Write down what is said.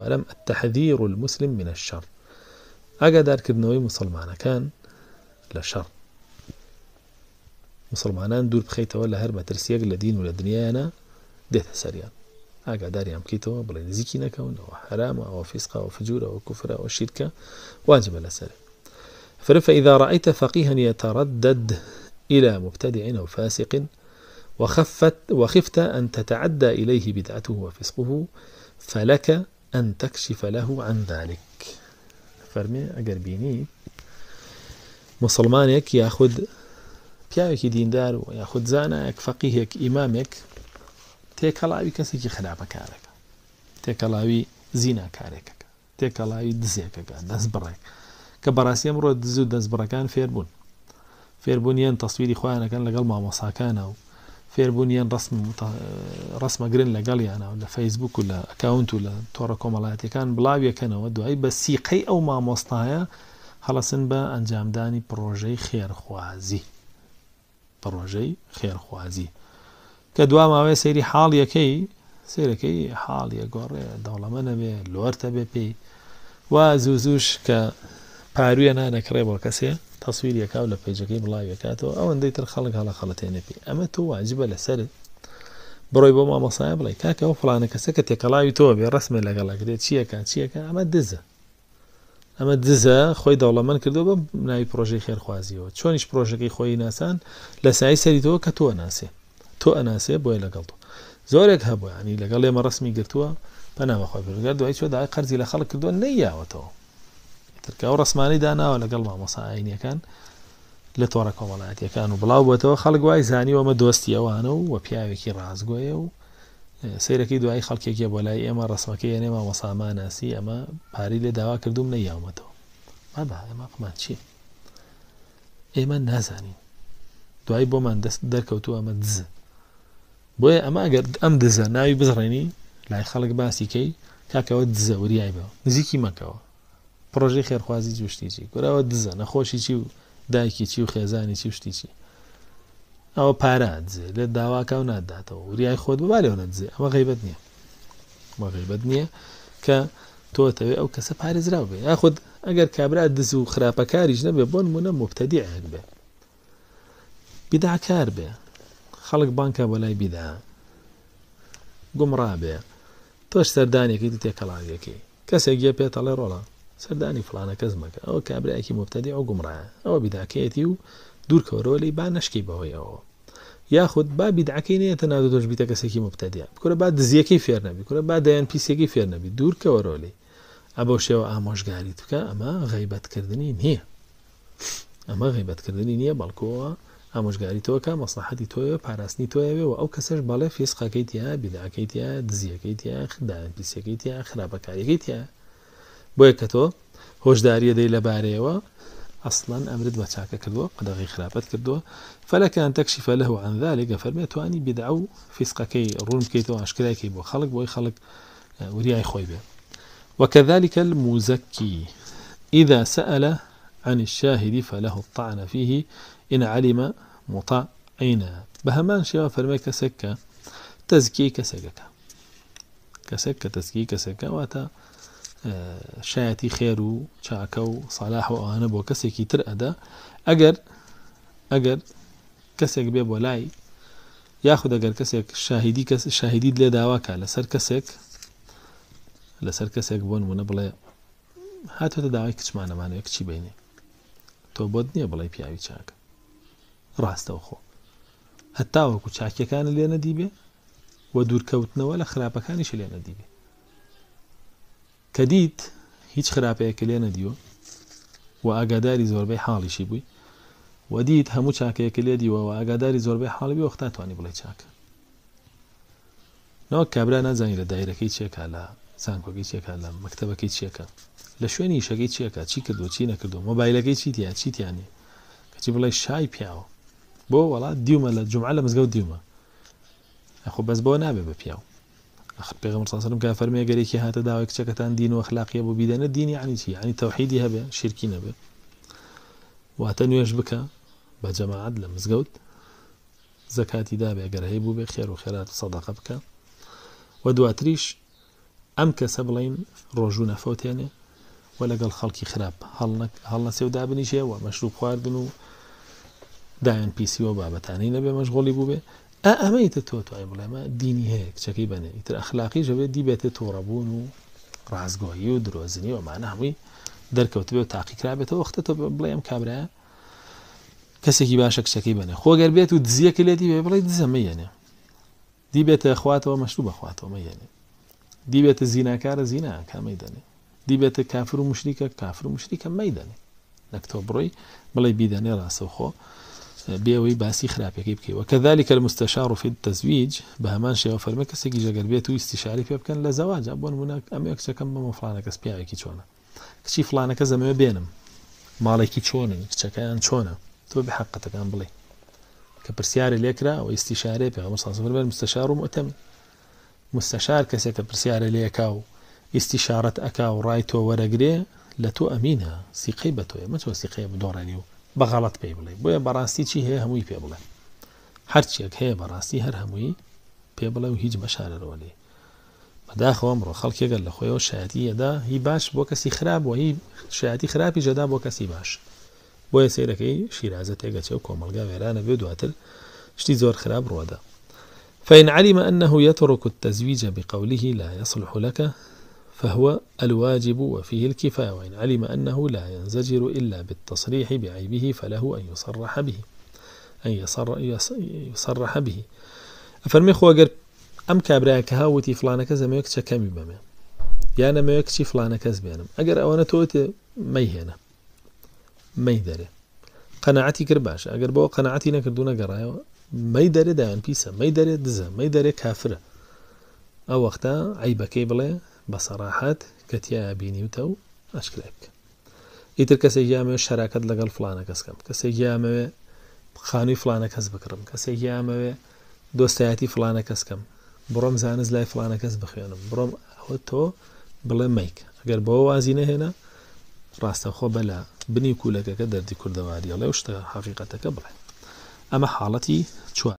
ولم التحذير المسلم من الشر أجا دارك مسلمان كان لشر مسلمانان دور لدين ولا دنيانا مەترسیەک لە دین و لە دنیاە دێتە سەریان ئاگاداریان بکەیتەوە بڵێ نزیکی نەکەونەوە حرامە ئەوە فیسقاەوە فجوورەوە کوفرەوە شیرکە واجب لا فرف إذا رأيت فقيها يتردد إلى مبتدع أو فاسق وخفت وخفت أن تتعدى إليه بدعته وفسقه فلك أن تكشف له عن ذلك فرمي أقر بيني مسلمانك يأخذ بيايك دين دار وياخد زانك فقيهك إمامك تيك الله تيكالاوي كسيك خلابة كارك تيكالاوي زينة كارك تيكالاوي دزيك دس براك كبراسي أمرو دزو دس بركان فيربون فيربون ين تصويري خوانا كان لقل ما مصاكانا فێربوونیان ڕسمە گرن لەگەڵ یانە لە فەیسبوک و لە ئەکاونت و لە تۆڕە کۆمەڵایەتەکان بڵاویەکەنەوە دوای بە سیقەی ئەو مامۆستایە هەڵەسن بە ئەنجامدانی پرۆژەی خێرخوازی پرۆژەی خێرخوازی کە دوا ماوەی سەیری حاڵیەکەی سێرەکەی حاڵیە گۆڕێ دەوڵەمە نەبێ لۆرتە بێ پێی وا زوو زوش کە پارویە نانەکڕێ بۆ کەسێ تەسویریەکە و لە پێیجەکەی بڵاوێکاتەوە ئەوەندەی تر خەڵک هەڵە خەڵەتێنە پێی ئەمە تۆ واجبە لەسەر بڕۆی بۆ مامەسایە بڵی کاکەەوە فلانە کەسە کە تێکەڵاوی تۆ بێ ڕسمێ لەگەڵەکرێت چیەکە چیەکە ئەمە دزە ئەمە دزە خۆی دەوڵەمەند کردو بە ناوی پرۆژەی خێرخوازیەوە چۆنیش پرۆژەکەی خۆی ناسان لە سای سەریتەوە کە تۆ ناسێ تۆ ئەناسێ بۆیە لەگەڵ تۆ زۆرێک هەبووە ینی لەگەڵ ئێمە ڕسمی گرتووە بەناوەخوا بگەر دوای چۆ دای قەرزی لە خەڵک کردو نەیاوەتەوە ترکە و ڕسمانی داناوە لەگەڵ مامەساینیەکان لە تۆڕە کۆمەڵایەتەکان و بڵاو بێتەوە خەڵک وای زانیوەمە دۆستی ئەوانە و وە پیاوێکی ڕازگۆیە و سیرەکەی دوای خەڵکێکە بۆ لای ئێمە ڕسمەکەی ئەنێمە وەساماناسی ئەمە پاری لێ داوا کردوم نەیاومەتەوە مادا ئێمە قمان چیە ئێمە نازانین دوای بۆمان دەست دەرکەوتو ئەمە دز بۆیە ئەمە ئەگەر ئەم دزە ناوی بزڕێنی لای خەڵک باسی کەی کاکەوە دزە وریای بەوە نزیکی مەکەوە پرۆژەی خێرخوازی جوشتیی گوراوە دزە نەخۆشی چی و دایکی چی و خێزانی چی شتی چی ئەوە پارادزێ لە داواکاو ناداتەوە وریای خۆت ببارێەوە نەدزێ ئەمە غیبەت نییە مەغیبەت نییە کە تۆتەوێ ئەو کەسە پارێزراو بێ یاخود ئەگەر کابرا دز و خراپەکاریش نەبێ بۆن منە مبتەدی ئەگ بێ بیداکار بێ خەڵک بانکە بۆ لای بیدا گومڕابێ تۆش سەردانێکی تێکەڵاگەکەی کەسێک گە پێێتەڵێ ڕۆڵە سەردانی فلانە کەس مەکە ئەو کابراایکی مفتەدی ئەو گومڕە ئەوە بیداکەیەتی و دوورکەۆرۆلی با نشکی بەهۆیەوە یاخود با بیدعکەی نێتە نادو دۆش بیتە کەسێکی مفتەدیە بکورە با دزیەکەی فێر نەبی کورە با دەیان پیسێکی فێر نەبی دوورکەوەرۆلی ئەبە شێوە ئامۆژگاری بکە ئەمە غیبەتکردنی نییە ئەمە غیبەتکردنی نییە بەڵکۆەوە ئامۆژگاری تۆکە مەسلحەتی تۆیە پاراستنی تۆیەوێ و ئەو کەسش بەڵێ فیسقاکەیت یا بیداکەیت یا دزیەکەیت یا خدایان پیسەکەیت یا خراپەکاریەکەیت یا بۆیە کە تۆ هۆشداریە دەی لەبارەیەوە ئەسڵەن ئەمرت بە چاکە کردووە قدەغی خراپەت کردووە فەلەکان تەکشیفە لەه عن ذلك فەرمێت توانی بدا و فیسقەکەی ڕوون بکەیتەوە عشکراکی بو خلق بۆی خلق اه، وریای خۆی بێ وكذلك المزكي إذا سأل عن الشاهد فله الطعن فيه إن علم مطعنا بهمان شيء فرمي كسكة تزكي كسكة كسكة تزكي كسكة واتا شایەتی خێر و چاکە و سالاح و ئەوانە بۆ کەسێکی تر ئەدا ئەگەر ئەگەر کەسێک بێ بۆ لای یاخود ئەگەر کەسێک شاهیدی کەس شاهیدید لێ داواکە لەسەر کەسێک لەسەر کەسێک بۆن بوونە بڵێ هاتوتە داوای کچمانەمانەیە کچی بینێ تۆ بۆت نییە بڵێ پیاوی چاکە ڕاستەوە خۆ هەتاوەکو چاکیەکانە لێ نەدیبێ وە دوورکەوتنەوە لە خراپەکانیش لێ نەدیبێ کە دیت هیچ خراپەیەکە لێ نەدیوە و ئاگاداری زۆربەی حاڵیشی بووی وەدیت هەموو چاکەیەکە لێ دیوە و ئاگاداری زۆربەی حاڵبی وەختا توانی بڵێ چاکە نەوە کابرا نازانی لە دایرەکەی چێکا لە زانکۆگەی چێکا لە مەکتتەبەکەی چێکە لە شوێنی شەکەی چێکە چی کردو چی نەکردو مۆبایلەکەی چیتیا چیتیانی کەچی بڵێ شای پیاوە بۆ وڵات دیومە لە جمعە لە مزگەوت دیومە ئەخۆ بەس بۆ نابێ بە پیاوە پێغم ساسم کا فەرمێ گەرێکی هاتە داوای کچەکەتان دین و اخلاقیە بۆ بیدەنە دینی عنی چی عنی تەوحیدی هەبێ شرکی نەبێ واتە نوێش بکە بە جەماعات لە مزگەوت زەکاتی دابێ گەرەهەیە بوو بێ خێر و خێرات سەداقە بکە و دواتریش ئەم کەسە بڵین ڕۆژوو نەفەوتێنێ و لەگەڵ خەڵکی خراپ هەڵ نە سێو دابنیشێ و مەشروع خواردن و دایان پیسی و بابەتانی نەبێ مەشغۆڵی بوو بێ ئەمەیتە تۆ توای بڵێمە دینی هەیە کچەکەی بنێ ئیتر ئەخلاقی ژەوێت دیبێتە تۆڕەبوون و ڕازگۆیی و درۆزنی ومانە هەمووی دەرکەوت بێ و تاقیکرابێتەوە وختە تۆ بڵێم کابراە کەسێکی باشە کچەکەی بنێ خۆگەر بێت و دزیەکە لێ دیبێ بڵێ دزەمەیەنێ دیبێتە خواتەوە مەشروع بەخواتەوەمە یەنێ دیبێتە زیناکارە زینا کامەی دەنێ دیبێتە کافر و مشریکە کافر و مشریکە مەدەنێ نەک تۆ بڕۆی بڵێ بیدەنێ ڕاستەوخۆ بيوي باسي خرابي كيف كي وكذلك المستشار في التزويج بهمان شيء وفرمك سيجي جاكر بيتو استشاري في كان لزواج ابون هناك ام يكسى كم مو فلانك اسبيع كي تشونا كشي فلانك زي ما بينهم مالكي تشونا كشكا ان تشونا تو بحقتك ان بلي كبرسياري ليكرا واستشاري في غمر صلى الله المستشار مؤتمن مستشار كسيك برسياري ليكاو استشارة أكا ورايتو ورقري لتو أمينها سيقيبتو ما تو سيقيب دورانيو يعني. بغلط پێی بڵێ بۆیە بەڕاستی چی هەیە هەمووی پێ بڵێ هەرچیەک هەیە بەڕاستی هەر هەمووی پێ بڵێ و هیچ بەشارەوە لێ بەداخەوە ئەمڕۆ خەڵکێگەل لە خۆیەوە شایەتیەدا هی باش بۆ کەسی خراپ بۆ شایەتی خراپی جەدا بۆ کەسی باش بۆیە سیرەکەی شیرازە تێگەچێ و کۆمەلگا وێرانە بێ دواتر شتی زۆر خراپ ڕوەدا فإن علم أنه يترك التزويج بقوله لا يصلح لك فهو الواجب وفيه الكفاية وإن علم أنه لا ينزجر إلا بالتصريح بعيبه فله أن يصرح به أن يصر يصرح به أفرمي أخوة أجر أم كابرا كهاوتي فلانا كذا ما يكتش كم بما يانا ما يكتش فلانا كذا بيانم أجر أوانا توت ميهنا ميدري قناعتي كرباش أجر بو قناعتي نكردونا قرايا ميدري دايان بيسا ميدري دزا ميدري كافرة أو وقتا عيبة بلا بەسەراحەت کەتیایە بینیوتە و ئەشکلێک ئیتر کەسێک یامێ شەراکەت لەگەڵ فلانە کەسکەم کەسێک یامەوێ خانووی فلانە کەس بکڕم کەسێک یامەوێ دۆستایەتی فلانە کەسکەم بڕۆم زانست لای فلانە کەس بخوێنم بڕۆم ئەوە تۆ بڵێ مەیک ئەگەر بەوە وازی نەهێنا ڕاستەخۆ بەلا بنی کوولەکەەکە دەردی کوردەواریە لەو شتە حقیقەتەکە بڵێ ئەمە حاڵەتی چوار